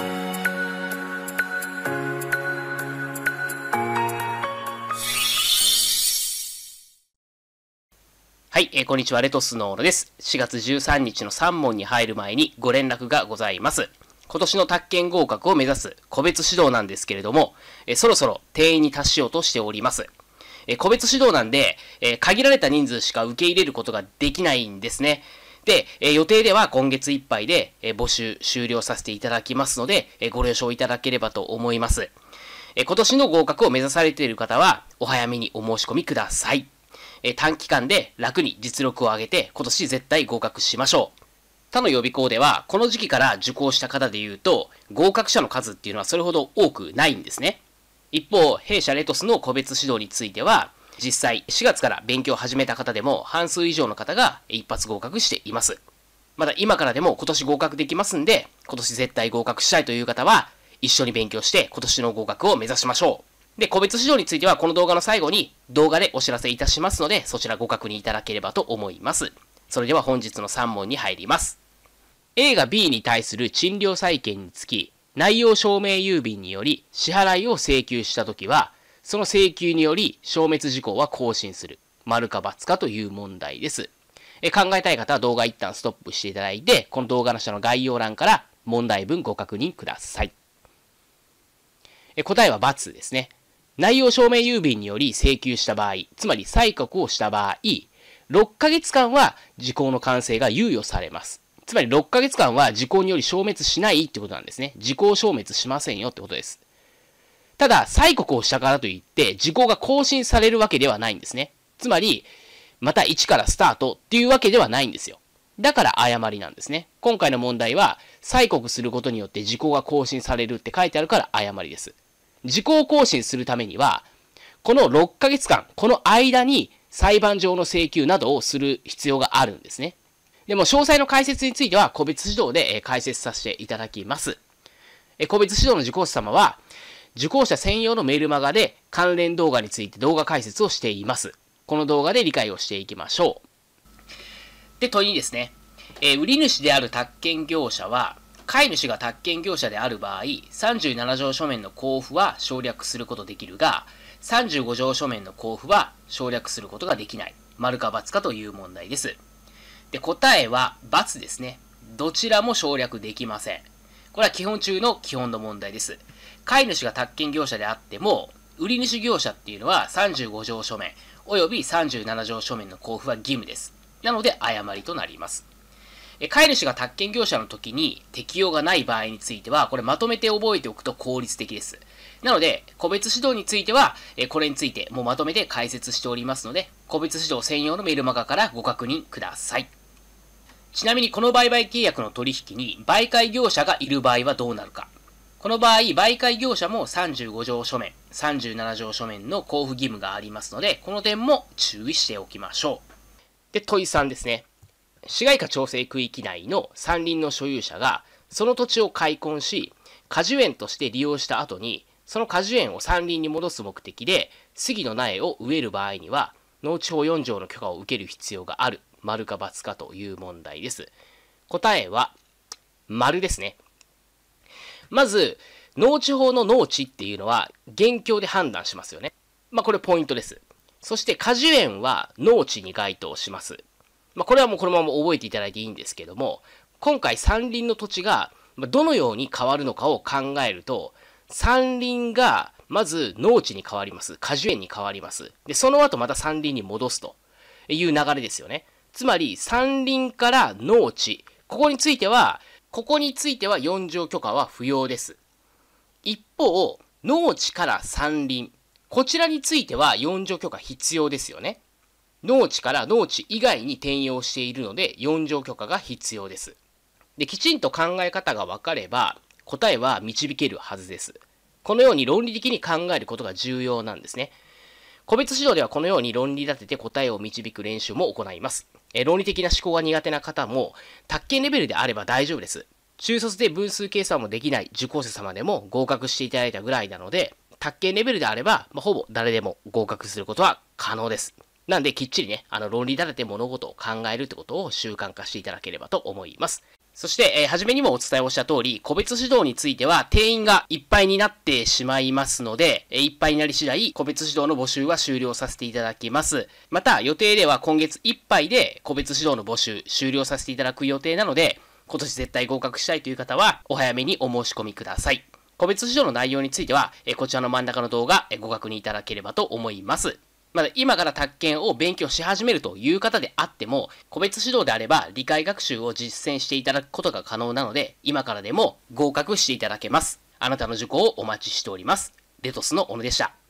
はい、えー、こんにちは、レトスノーロです。4月13日の3問に入る前にご連絡がございます。今年の宅建合格を目指す個別指導なんですけれども、えー、そろそろ定員に達しようとしております。えー、個別指導なんで、え限られた人数しか受け入れることができないんですね。で、え予定では今月いっぱいで、え募集終了させていただきますので、えご了承いただければと思います。え今年の合格を目指されている方は、お早めにお申し込みください。え短期間で楽に実力を上げて、今年絶対合格しましょう。他の予備校では、この時期から受講した方で言うと、合格者の数っていうのはそれほど多くないんですね。一方、弊社レトスの個別指導については、実際4月から勉強を始めた方でも半数以上の方が一発合格しています。まだ今からでも今年合格できますんで、今年絶対合格したいという方は、一緒に勉強して今年の合格を目指しましょう。で、個別指導についてはこの動画の最後に動画でお知らせいたしますので、そちらご確認いただければと思います。それでは本日の3問に入ります。A が B に対する賃料債権につき、内容証明郵便により支払いを請求したときは、その請求により消滅事項は更新する。丸か×かという問題です。え考えたい方は動画一旦ストップしていただいて、この動画の下の概要欄から問題文ご確認ください。え答えは×ですね。内容証明郵便により請求した場合、つまり催告をした場合、6ヶ月間は時効の完成が猶予されます。つまり6ヶ月間は時効により消滅しないってことなんですね。時効消滅しませんよってことです。ただ、催告をしたからといって、時効が更新されるわけではないんですね。つまり、また1からスタートっていうわけではないんですよ。だから誤りなんですね。今回の問題は、催告することによって時効が更新されるって書いてあるから誤りです。時効更新するためには、この6ヶ月間、この間に裁判上の請求などをする必要があるんですね。でも、詳細の解説については、個別指導で解説させていただきます。個別指導の受講者様は、受講者専用のメールマガで関連動画について動画解説をしています。この動画で理解をしていきましょう。で、問いにですね、えー、売り主である宅建業者は、飼い主が宅建業者である場合、37条書面の交付は省略することできるが、35条書面の交付は省略することができない。丸か×かという問題です。で、答えは×ですね。どちらも省略できません。これは基本中の基本の問題です。買い主が宅建業者であっても、売り主業者っていうのは35条書面、および37条書面の交付は義務です。なので、誤りとなります。飼い主が宅建業者の時に適用がない場合については、これまとめて覚えておくと効率的です。なので、個別指導については、これについてもうまとめて解説しておりますので、個別指導専用のメルマガからご確認ください。ちなみにこの売買契約の取引に媒介業者がいる場合はどうなるか。この場合、媒介業者も35条書面、37条書面の交付義務がありますので、この点も注意しておきましょう。で、問い3ですね。市街化調整区域内の山林の所有者が、その土地を開墾し、果樹園として利用した後に、その果樹園を山林に戻す目的で、杉の苗を植える場合には、農地法4条の許可を受ける必要がある丸か×かという問題です。答えは、丸ですね。まず、農地法の農地っていうのは、現況で判断しますよね。まあ、これポイントです。そして、果樹園は農地に該当します。まあ、これはもうこのまま覚えていただいていいんですけども、今回山林の土地がどのように変わるのかを考えると、山林がまず農地に変わります。果樹園に変わります。で、その後また山林に戻すという流れですよね。つまり山林から農地、ここについては、ここについては4条許可は不要です。一方、農地から山林、こちらについては4条許可必要ですよね。農地から農地以外に転用しているので4条許可が必要です。で、きちんと考え方が分かれば答えは導けるはずです。このように論理的に考えることが重要なんですね。個別指導ではこのように論理立てて答えを導く練習も行います。え論理的な思考が苦手な方も、卓建レベルであれば大丈夫です。中卒で分数計算もできない受講生様でも合格していただいたぐらいなので、卓建レベルであれば、まあ、ほぼ誰でも合格することは可能です。なんできっちりね、あの論理立てて物事を考えるってことを習慣化していただければと思います。そして、えー、初めにもお伝えをした通り、個別指導については、定員がいっぱいになってしまいますので、えー、いっぱいになり次第、個別指導の募集は終了させていただきます。また、予定では今月いっぱいで、個別指導の募集終了させていただく予定なので、今年絶対合格したいという方は、お早めにお申し込みください。個別指導の内容については、えー、こちらの真ん中の動画、えご確認いただければと思います。まだ今から宅建を勉強し始めるという方であっても、個別指導であれば理解学習を実践していただくことが可能なので、今からでも合格していただけます。あなたの受講をお待ちしております。レトスの小野でした。